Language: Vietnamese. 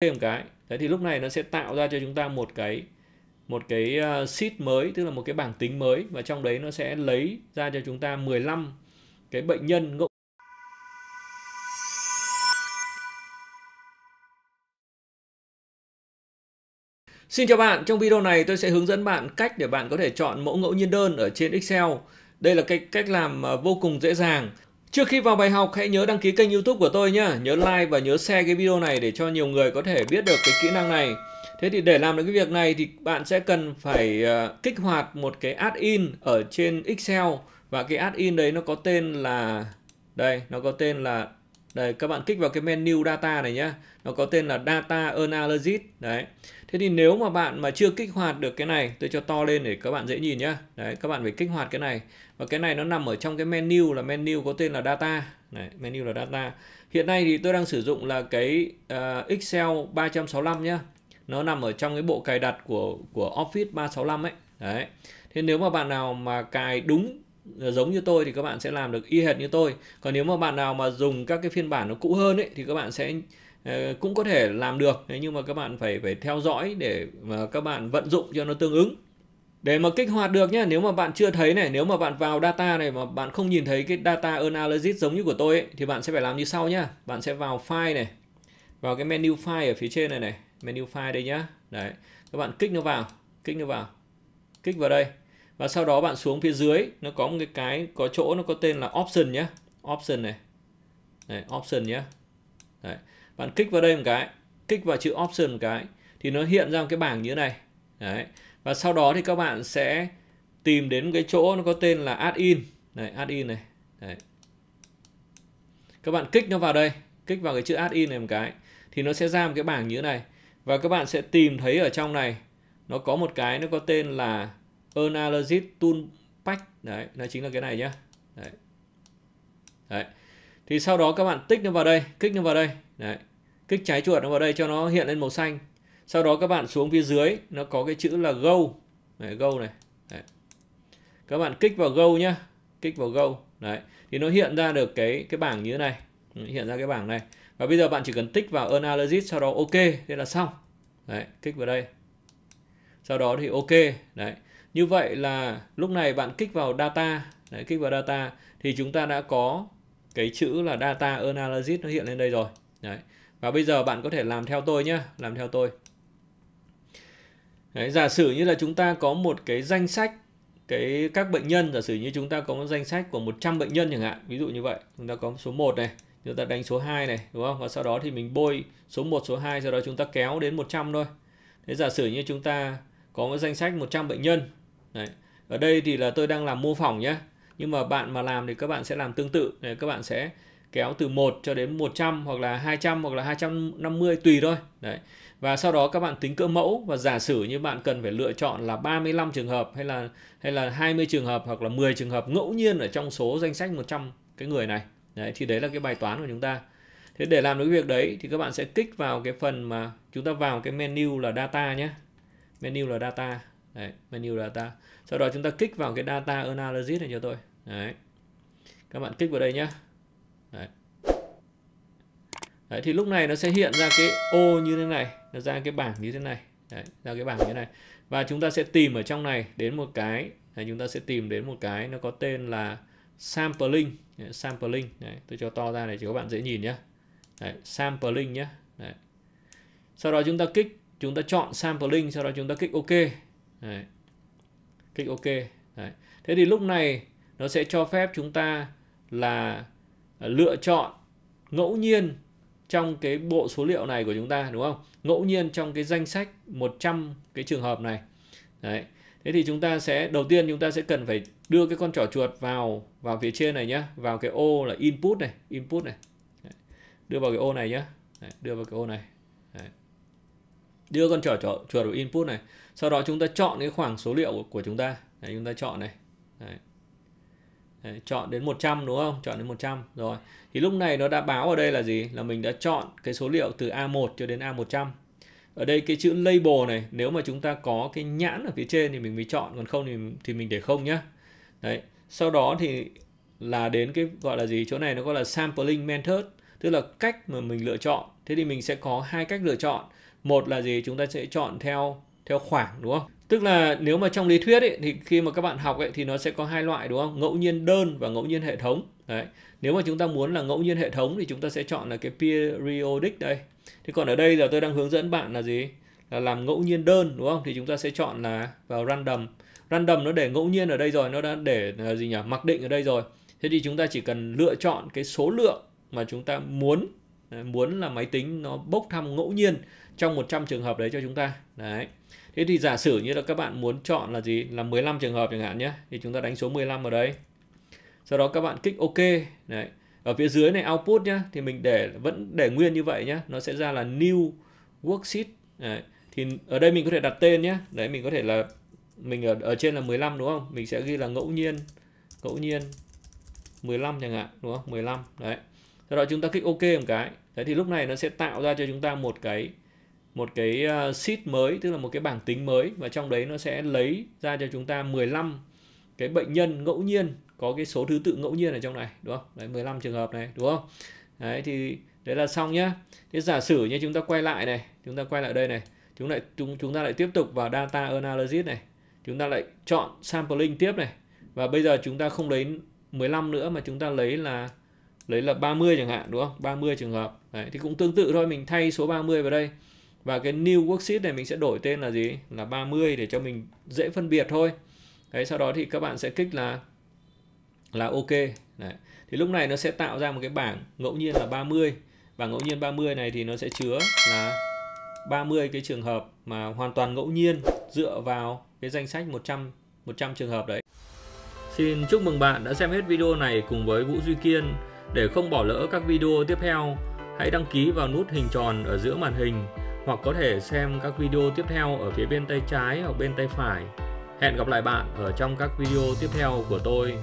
thêm cái đấy thì lúc này nó sẽ tạo ra cho chúng ta một cái một cái ờ, sheet mới tức là một cái bảng tính mới và trong đấy nó sẽ lấy ra cho chúng ta 15 cái bệnh nhân ngộ Xin chào bạn, trong video này tôi sẽ hướng dẫn bạn cách để bạn có thể chọn mẫu ngẫu nhiên đơn ở trên Excel. Đây là cái cách làm ờ, vô cùng dễ dàng. Trước khi vào bài học hãy nhớ đăng ký kênh youtube của tôi nhé Nhớ like và nhớ share cái video này để cho nhiều người có thể biết được cái kỹ năng này Thế thì để làm được cái việc này thì bạn sẽ cần phải ờ, kích hoạt một cái add-in ở trên Excel Và cái add-in đấy nó có tên là Đây, nó có tên là đây, các bạn kích vào cái menu data này nhá. Nó có tên là data analysis. Đấy. Thế thì nếu mà bạn mà chưa kích hoạt được cái này, tôi cho to lên để các bạn dễ nhìn nhá. Đấy, các bạn phải kích hoạt cái này. Và cái này nó nằm ở trong cái menu là menu có tên là data. Đấy, menu là data. Hiện nay thì tôi đang sử dụng là cái uh, Excel 365 nhá. Nó nằm ở trong cái bộ cài đặt của của Office 365 ấy. Đấy. Thế nếu mà bạn nào mà cài đúng Ờ, giống như tôi thì các bạn sẽ làm được y hệt như tôi còn nếu mà bạn nào mà dùng các cái phiên bản nó cũ hơn ấy thì các bạn sẽ ờ, cũng có thể làm được nhưng mà các bạn phải phải theo dõi để mà các bạn vận dụng cho nó tương ứng để mà kích hoạt được nhé nếu mà bạn chưa thấy này nếu mà bạn vào data này mà bạn không nhìn thấy cái data analysis giống như của tôi ấy, thì bạn sẽ phải làm như sau nhá bạn sẽ vào file này vào cái menu file ở phía trên này này menu file đây nhá đấy các bạn kích nó vào kích nó vào kích vào đây và sau đó bạn xuống phía dưới nó có một cái có chỗ nó có tên là option nhé option này Đấy, option nhé Đấy. bạn kích vào đây một cái kích vào chữ option một cái thì nó hiện ra một cái bảng như thế này Đấy. và sau đó thì các bạn sẽ tìm đến cái chỗ nó có tên là add in này add in này Đấy. các bạn kích nó vào đây kích vào cái chữ add in này một cái thì nó sẽ ra một cái bảng như thế này và các bạn sẽ tìm thấy ở trong này nó có một cái nó có tên là analysis tool pack đấy nó chính là cái này nhá đấy. đấy thì sau đó các bạn tích nó vào đây kích nó vào đây đấy kích trái chuột nó vào đây cho nó hiện lên màu xanh sau đó các bạn xuống phía dưới nó có cái chữ là go này go này đấy. các bạn kích vào go nhá kích vào go đấy thì nó hiện ra được cái cái bảng như thế này ừ, hiện ra cái bảng này và bây giờ bạn chỉ cần tích vào analysis sau đó ok thế là xong đấy kích vào đây sau đó thì ok đấy như vậy là lúc này bạn kích vào data, đấy, kích vào data thì chúng ta đã có cái chữ là data analysis nó hiện lên đây rồi. Đấy. Và bây giờ bạn có thể làm theo tôi nhé, làm theo tôi. Đấy, giả sử như là chúng ta có một cái danh sách cái các bệnh nhân giả sử như chúng ta có một danh sách của 100 bệnh nhân chẳng hạn, ví dụ như vậy. Chúng ta có số 1 này, chúng ta đánh số 2 này, đúng không? Và sau đó thì mình bôi số 1, số 2 sau đó chúng ta kéo đến 100 thôi. Thế giả sử như chúng ta có một danh sách 100 bệnh nhân Đấy. Ở đây thì là tôi đang làm mô phỏng nhé. Nhưng mà bạn mà làm thì các bạn sẽ làm tương tự. Đấy, các bạn sẽ kéo từ 1 cho đến 100 hoặc là 200 hoặc là 250 tùy thôi. Đấy. Và sau đó các bạn tính cơ mẫu và giả sử như bạn cần phải lựa chọn là 35 trường hợp hay là hay là 20 trường hợp hoặc là 10 trường hợp ngẫu nhiên ở trong số danh sách 100 cái người này. Đấy thì đấy là cái bài toán của chúng ta. Thế để làm được cái việc đấy thì các bạn sẽ kích vào cái phần mà chúng ta vào cái menu là data nhé. Menu là data. Đấy, menu data. Sau đó chúng ta kích vào cái data analysis này cho tôi. Đấy. Các bạn kích vào đây nhá. Đấy. Đấy thì lúc này nó sẽ hiện ra cái ô như thế này, nó ra cái bảng như thế này. Đấy, ra cái bảng như thế này. Và chúng ta sẽ tìm ở trong này đến một cái, đấy, chúng ta sẽ tìm đến một cái nó có tên là sampling, đấy, sampling. Đấy, tôi cho to ra để cho các bạn dễ nhìn nhá. Đấy, sampling nhá. Đấy. Sau đó chúng ta kích, chúng ta chọn sampling, sau đó chúng ta kích ok. Đấy. Kích OK. Đấy. Thế thì lúc này nó sẽ cho phép chúng ta là à, lựa chọn ngẫu nhiên trong cái bộ số liệu này của chúng ta đúng không? Ngẫu nhiên trong cái danh sách 100 cái trường hợp này. Đấy. Thế thì chúng ta sẽ đầu tiên chúng ta sẽ cần phải đưa cái con trỏ chuột vào vào phía trên này nhá, vào cái ô là input này, input này. Đưa vào cái ô này nhá. đưa vào cái ô này. Đấy đưa con chó chó chuột vào input này sau đó chúng ta chọn cái khoảng số liệu của, của chúng ta đấy, chúng ta chọn này đấy. Đấy, chọn đến 100 đúng không chọn đến 100 rồi thì lúc này nó đã báo ở đây là gì là mình đã chọn cái số liệu từ A1 cho đến A100 ở đây cái chữ label này nếu mà chúng ta có cái nhãn ở phía trên thì mình mới chọn còn không thì thì mình để không nhá đấy sau đó thì là đến cái gọi là gì chỗ này nó gọi là sampling method tức là cách mà mình lựa chọn thế thì mình sẽ có hai cách lựa chọn một là gì chúng ta sẽ chọn theo theo khoảng đúng không tức là nếu mà trong lý thuyết ấy, thì khi mà các bạn học ấy, thì nó sẽ có hai loại đúng không ngẫu nhiên đơn và ngẫu nhiên hệ thống đấy nếu mà chúng ta muốn là ngẫu nhiên hệ thống thì chúng ta sẽ chọn là cái periodic đây thế còn ở đây là tôi đang hướng dẫn bạn là gì là làm ngẫu nhiên đơn đúng không thì chúng ta sẽ chọn là vào random random nó để ngẫu nhiên ở đây rồi nó đã để à, gì nhỉ mặc định ở đây rồi thế thì chúng ta chỉ cần lựa chọn cái số lượng mà chúng ta muốn muốn là máy tính nó bốc thăm ngẫu nhiên trong 100 trường hợp đấy cho chúng ta đấy thế thì giả sử như là các bạn muốn chọn là gì là 15 trường hợp chẳng hạn nhé thì chúng ta đánh số 15 ở đấy sau đó các bạn kích ok đấy ở phía dưới này output nhé thì mình để vẫn để nguyên như vậy nhé nó sẽ ra là new worksheet đấy. thì ở đây mình có thể đặt tên nhé đấy mình có thể là mình ở, ở trên là 15 đúng không mình sẽ ghi là ngẫu nhiên ngẫu nhiên 15 chẳng hạn đúng không 15 đấy do đó chúng ta kích ok một cái thế thì lúc này nó sẽ tạo ra cho chúng ta một cái một cái ờ, sheet mới tức là một cái bảng tính mới và trong đấy nó sẽ lấy ra cho chúng ta 15 cái bệnh nhân ngẫu nhiên có cái số thứ tự ngẫu nhiên ở trong này đúng không đấy 15 trường hợp này đúng không đấy thì đấy là xong nhá thế giả sử như chúng ta quay lại này chúng ta quay lại đây này chúng lại chúng chúng ta lại tiếp tục vào data analysis này chúng ta lại chọn sampling tiếp này và bây giờ chúng ta không lấy 15 nữa mà chúng ta lấy là lấy là 30 chẳng hạn đúng không 30 trường hợp đấy, thì cũng tương tự thôi mình thay số 30 vào đây và cái new worksheet này mình sẽ đổi tên là gì là 30 để cho mình dễ phân biệt thôi đấy sau đó thì các bạn sẽ kích là là ok đấy. thì lúc này nó sẽ tạo ra một cái bảng ngẫu nhiên là 30 bảng ngẫu nhiên 30 này thì nó sẽ chứa là 30 cái trường hợp mà hoàn toàn ngẫu nhiên dựa vào cái danh sách 100 100 trường hợp đấy. Xin chúc mừng bạn đã xem hết video này cùng với Vũ Duy Kiên để không bỏ lỡ các video tiếp theo, hãy đăng ký vào nút hình tròn ở giữa màn hình hoặc có thể xem các video tiếp theo ở phía bên tay trái hoặc bên tay phải. Hẹn gặp lại bạn ở trong các video tiếp theo của tôi.